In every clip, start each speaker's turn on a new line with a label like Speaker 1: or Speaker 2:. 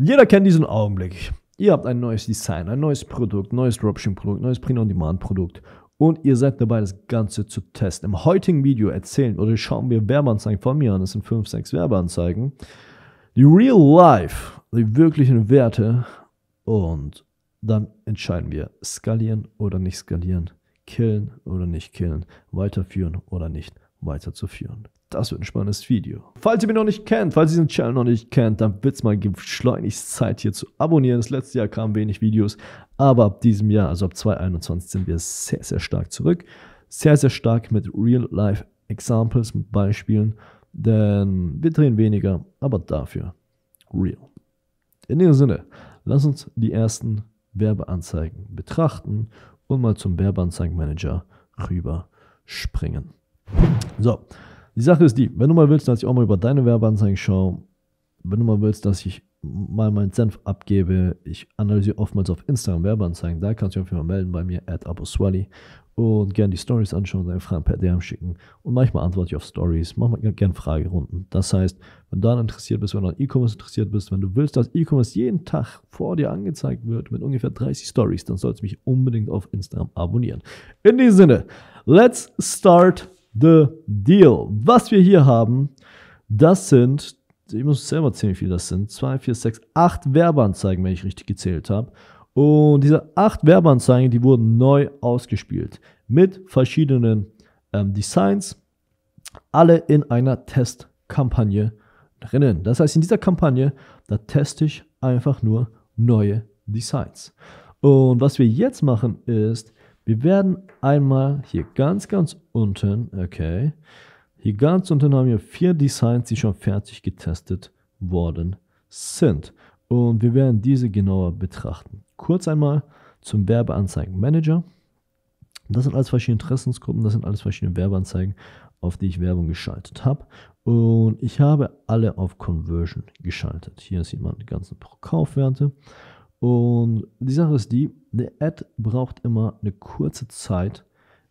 Speaker 1: Jeder kennt diesen Augenblick. Ihr habt ein neues Design, ein neues Produkt, neues Dropshipping-Produkt, neues Print-on-Demand-Produkt und ihr seid dabei, das Ganze zu testen. Im heutigen Video erzählen oder schauen wir Werbeanzeigen von mir an. Das sind 5, 6 Werbeanzeigen. Die Real Life, die wirklichen Werte und dann entscheiden wir, skalieren oder nicht skalieren, killen oder nicht killen, weiterführen oder nicht weiterzuführen. Das wird ein spannendes Video. Falls ihr mich noch nicht kennt, falls ihr diesen Channel noch nicht kennt, dann wird es mal geschleunigt Zeit hier zu abonnieren. Das letzte Jahr kamen wenig Videos, aber ab diesem Jahr, also ab 2021, sind wir sehr, sehr stark zurück. Sehr, sehr stark mit Real-Life-Examples, mit Beispielen, denn wir drehen weniger, aber dafür real. In diesem Sinne, lasst uns die ersten Werbeanzeigen betrachten und mal zum Werbeanzeigenmanager rüberspringen. So, die Sache ist die, wenn du mal willst, dass ich auch mal über deine Werbeanzeigen schaue, wenn du mal willst, dass ich mal meinen Senf abgebe, ich analysiere oftmals auf Instagram Werbeanzeigen, da kannst du dich auf jeden Fall melden bei mir, at Aboswali und gerne die Stories anschauen, deine Fragen per DM schicken und manchmal antworte ich auf Stories, mach mal gerne Fragerunden. Das heißt, wenn du dann interessiert bist, wenn du an E-Commerce interessiert bist, wenn du willst, dass E-Commerce jeden Tag vor dir angezeigt wird mit ungefähr 30 Stories, dann sollst du mich unbedingt auf Instagram abonnieren. In diesem Sinne, let's start the deal. Was wir hier haben, das sind, ich muss selber zählen, wie viel das sind, 2, 4, 6, 8 Werbeanzeigen, wenn ich richtig gezählt habe. Und diese 8 Werbeanzeigen, die wurden neu ausgespielt mit verschiedenen ähm, Designs, alle in einer Testkampagne drinnen. Das heißt, in dieser Kampagne, da teste ich einfach nur neue Designs. Und was wir jetzt machen ist, wir werden einmal hier ganz, ganz unten, okay, hier ganz unten haben wir vier Designs, die schon fertig getestet worden sind. Und wir werden diese genauer betrachten. Kurz einmal zum Werbeanzeigenmanager. Das sind alles verschiedene Interessensgruppen, das sind alles verschiedene Werbeanzeigen, auf die ich Werbung geschaltet habe. Und ich habe alle auf Conversion geschaltet. Hier sieht man die ganzen Kaufwerte. Und die Sache ist die, der Ad braucht immer eine kurze Zeit,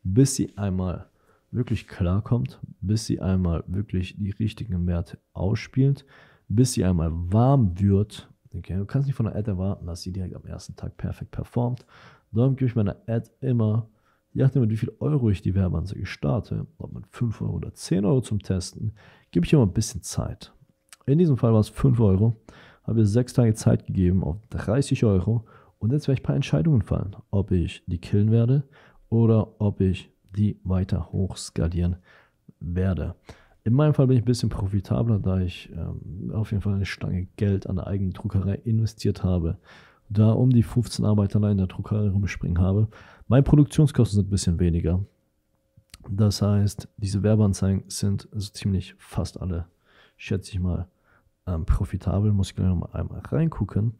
Speaker 1: bis sie einmal wirklich klarkommt, bis sie einmal wirklich die richtigen Werte ausspielt, bis sie einmal warm wird. Okay, du kannst nicht von einer Ad erwarten, dass sie direkt am ersten Tag perfekt performt. Darum gebe ich meiner Ad immer, je nachdem, wie viel Euro ich die Werbeanzeige starte, ob mit 5 Euro oder 10 Euro zum Testen, gebe ich immer ein bisschen Zeit. In diesem Fall war es 5 Euro habe ihr sechs Tage Zeit gegeben auf 30 Euro und jetzt werde ich ein paar Entscheidungen fallen, ob ich die killen werde oder ob ich die weiter hoch skalieren werde. In meinem Fall bin ich ein bisschen profitabler, da ich ähm, auf jeden Fall eine Stange Geld an der eigenen Druckerei investiert habe, da um die 15 Arbeiter in der Druckerei rumspringen habe. Meine Produktionskosten sind ein bisschen weniger. Das heißt, diese Werbeanzeigen sind so ziemlich fast alle, schätze ich mal, ähm, profitabel, muss ich gleich noch einmal reingucken.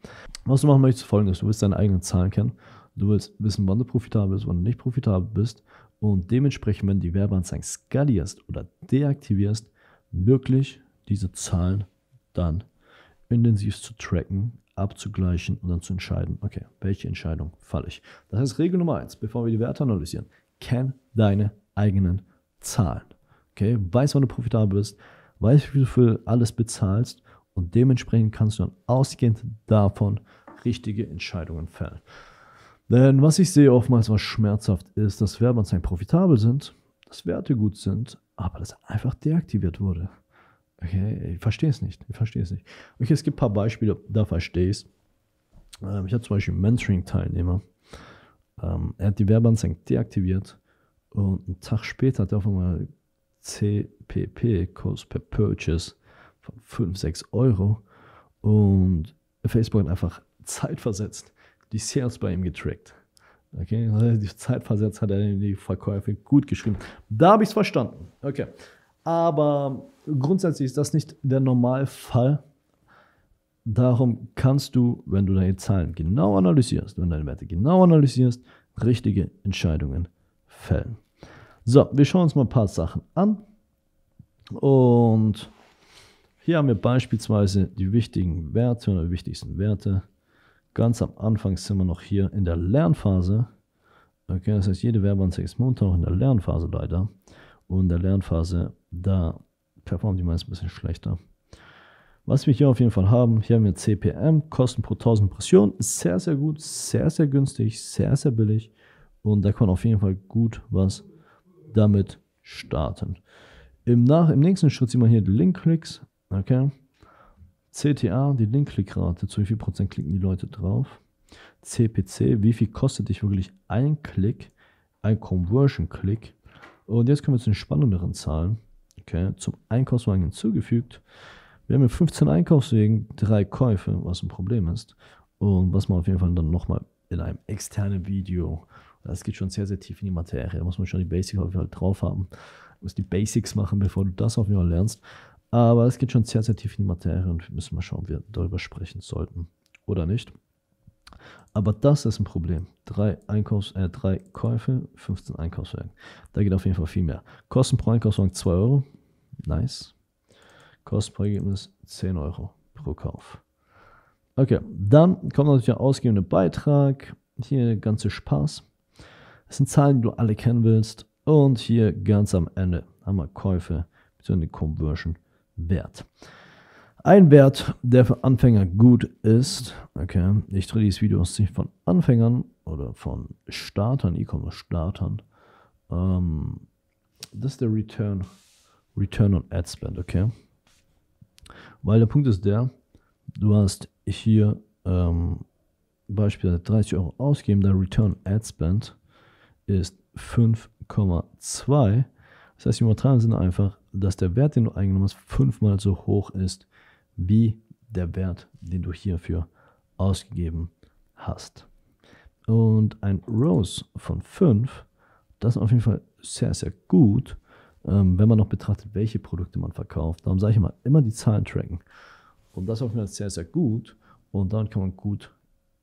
Speaker 1: Was du machen möchtest, folgendes, du willst deine eigenen Zahlen kennen, du willst wissen, wann du profitabel bist, wann du nicht profitabel bist und dementsprechend, wenn du die Werbeanzeigen skalierst oder deaktivierst, wirklich diese Zahlen dann intensiv zu tracken, abzugleichen und dann zu entscheiden, okay, welche Entscheidung falle ich. Das heißt, Regel Nummer eins, bevor wir die Werte analysieren, kenn deine eigenen Zahlen. Okay, weiß, wann du profitabel bist, weiß, wie du für alles bezahlst und dementsprechend kannst du dann ausgehend davon richtige Entscheidungen fällen. Denn was ich sehe oftmals, was schmerzhaft ist, dass Werbeanzeigen profitabel sind, dass Werte gut sind, aber dass einfach deaktiviert wurde. Okay, ich verstehe es nicht. Ich verstehe es nicht. Okay, es gibt ein paar Beispiele, da verstehe ähm, ich es. ich habe zum Beispiel einen Mentoring-Teilnehmer. Ähm, er hat die Werbeanzeigen deaktiviert und einen Tag später hat er auf einmal CPP, Cost per Purchase, von 5, 6 Euro. Und Facebook hat einfach zeitversetzt die Sales bei ihm getrackt. Okay, also die zeitversetzt hat er die Verkäufe gut geschrieben. Da habe ich es verstanden. Okay. Aber grundsätzlich ist das nicht der Normalfall. Darum kannst du, wenn du deine Zahlen genau analysierst, wenn deine Werte genau analysierst, richtige Entscheidungen fällen. So, wir schauen uns mal ein paar Sachen an. Und hier haben wir beispielsweise die wichtigen Werte oder die wichtigsten Werte. Ganz am Anfang sind wir noch hier in der Lernphase. Okay, das heißt, jede Werbeanzeige ist momentan auch in der Lernphase leider. Und in der Lernphase, da performt die meist ein bisschen schlechter. Was wir hier auf jeden Fall haben, hier haben wir CPM, Kosten pro 1000 Impressionen, sehr, sehr gut, sehr, sehr günstig, sehr, sehr billig und da kann man auf jeden Fall gut was damit starten. Im, Nach im nächsten Schritt sieht man hier die Link-Klicks, Okay. CTA, die Linkklickrate, zu wie viel Prozent klicken die Leute drauf? CPC, wie viel kostet dich wirklich ein Klick, ein Conversion-Klick? Und jetzt kommen wir zu den spannenderen Zahlen. Okay, zum Einkaufswagen hinzugefügt. Wir haben hier 15 Einkaufswegen, drei Käufe, was ein Problem ist. Und was man auf jeden Fall dann nochmal in einem externen Video, das geht schon sehr, sehr tief in die Materie, da muss man schon die Basics auf jeden Fall drauf haben. Du musst die Basics machen, bevor du das auf jeden Fall lernst. Aber es geht schon sehr, sehr tief in die Materie und wir müssen mal schauen, ob wir darüber sprechen sollten oder nicht. Aber das ist ein Problem. Drei, Einkaufs-, äh, drei Käufe, 15 Einkaufswagen. Da geht auf jeden Fall viel mehr. Kosten pro Einkaufswagen 2 Euro. Nice. Kosten pro Ergebnis 10 Euro pro Kauf. Okay, dann kommt natürlich der ausgehende Beitrag. Hier ganze Spaß. Das sind Zahlen, die du alle kennen willst. Und hier ganz am Ende haben wir Käufe bzw. Conversion Wert. Ein Wert, der für Anfänger gut ist, okay, ich drehe dieses Video aus Sicht von Anfängern oder von Startern, E-Commerce-Startern, ähm, das ist der Return, Return on Ad Spend, okay? Weil der Punkt ist der, du hast hier ähm, beispielsweise 30 Euro ausgeben, der Return Ad Spend ist 5,2 das heißt, im neutralen Sinne einfach, dass der Wert, den du eingenommen hast, fünfmal so hoch ist wie der Wert, den du hierfür ausgegeben hast. Und ein Rose von 5, das ist auf jeden Fall sehr, sehr gut, ähm, wenn man noch betrachtet, welche Produkte man verkauft. Darum sage ich immer, immer die Zahlen tracken. Und das ist auf jeden Fall sehr, sehr gut. Und dann kann man gut,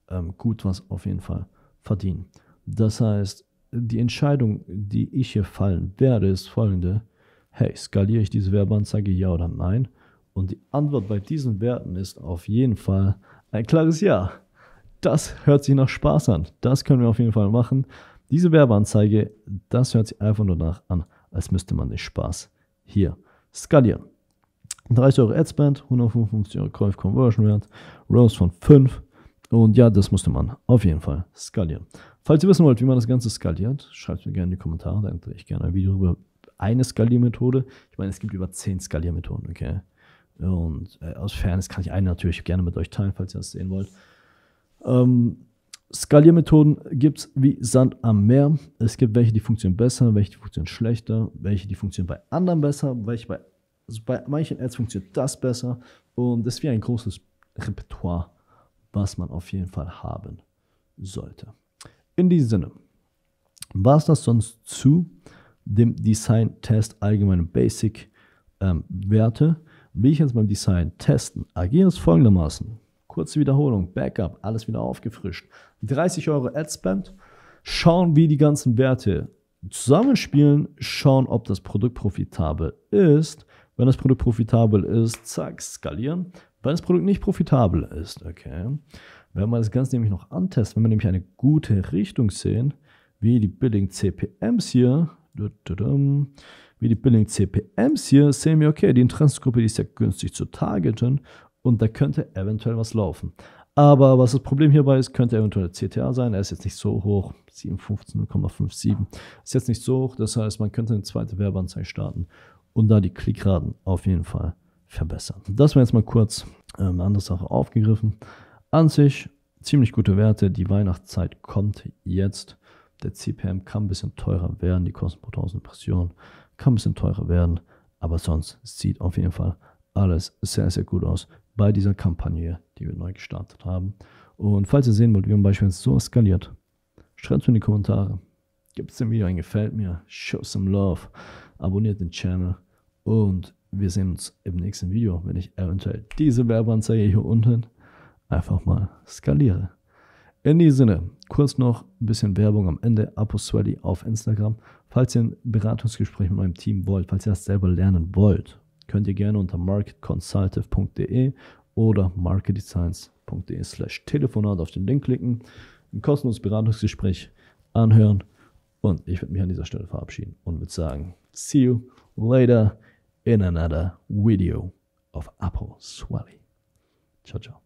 Speaker 1: ähm, gut was auf jeden Fall verdienen. Das heißt, die Entscheidung, die ich hier fallen werde, ist folgende. Hey, skaliere ich diese Werbeanzeige ja oder nein? Und die Antwort bei diesen Werten ist auf jeden Fall ein klares Ja. Das hört sich nach Spaß an. Das können wir auf jeden Fall machen. Diese Werbeanzeige, das hört sich einfach nur nach an, als müsste man den Spaß hier skalieren. 30 Euro Adspend, 155 Euro Käuf Conversion Wert, Rose von 5, und ja, das musste man auf jeden Fall skalieren. Falls ihr wissen wollt, wie man das Ganze skaliert, schreibt mir gerne in die Kommentare. Dann drehe ich gerne ein Video über eine Skaliermethode. Ich meine, es gibt über zehn Skaliermethoden, okay? Und äh, aus Fairness kann ich eine natürlich gerne mit euch teilen, falls ihr das sehen wollt. Ähm, Skaliermethoden gibt es wie Sand am Meer. Es gibt welche, die funktionieren besser, welche, die funktionieren schlechter, welche, die funktionieren bei anderen besser, welche bei, also bei manchen Ads funktioniert das besser. Und das ist wie ein großes Repertoire was man auf jeden Fall haben sollte. In diesem Sinne, war es das sonst zu dem Design-Test allgemeine Basic-Werte. Wie ich jetzt beim Design testen, agiere ist folgendermaßen. Kurze Wiederholung, Backup, alles wieder aufgefrischt. 30 Euro Adspend, schauen, wie die ganzen Werte zusammenspielen, schauen, ob das Produkt profitabel ist. Wenn das Produkt profitabel ist, zack, skalieren weil das Produkt nicht profitabel ist. Okay. Wenn wir das Ganze nämlich noch antesten, wenn wir nämlich eine gute Richtung sehen, wie die billigen CPMs hier, wie die billigen CPMs hier, sehen wir, okay, die Interessengruppe die ist ja günstig zu targeten und da könnte eventuell was laufen. Aber was das Problem hierbei ist, könnte eventuell der CTA sein. Er ist jetzt nicht so hoch, 715,57 ist jetzt nicht so hoch. Das heißt, man könnte eine zweite Werbeanzeige starten und da die Klickraten auf jeden Fall verbessern. Das war jetzt mal kurz ähm, eine andere Sache aufgegriffen. An sich ziemlich gute Werte. Die Weihnachtszeit kommt jetzt. Der CPM kann ein bisschen teurer werden. Die Kosten pro 1000 Impressionen kann ein bisschen teurer werden. Aber sonst sieht auf jeden Fall alles sehr, sehr gut aus bei dieser Kampagne, die wir neu gestartet haben. Und falls ihr sehen wollt, wie man beispielsweise so eskaliert, schreibt es mir in die Kommentare. Gibt es dem Video ein Gefällt mir? Show some love. Abonniert den Channel. Und wir sehen uns im nächsten Video, wenn ich eventuell diese Werbeanzeige hier unten einfach mal skaliere. In diesem Sinne, kurz noch ein bisschen Werbung am Ende. Apostoli auf Instagram. Falls ihr ein Beratungsgespräch mit meinem Team wollt, falls ihr das selber lernen wollt, könnt ihr gerne unter marketconsultive.de oder marketdesigns.de slash Telefonat auf den Link klicken, ein kostenloses Beratungsgespräch anhören und ich würde mich an dieser Stelle verabschieden und würde sagen, see you later. in another video of Apple Swally. Ciao, ciao.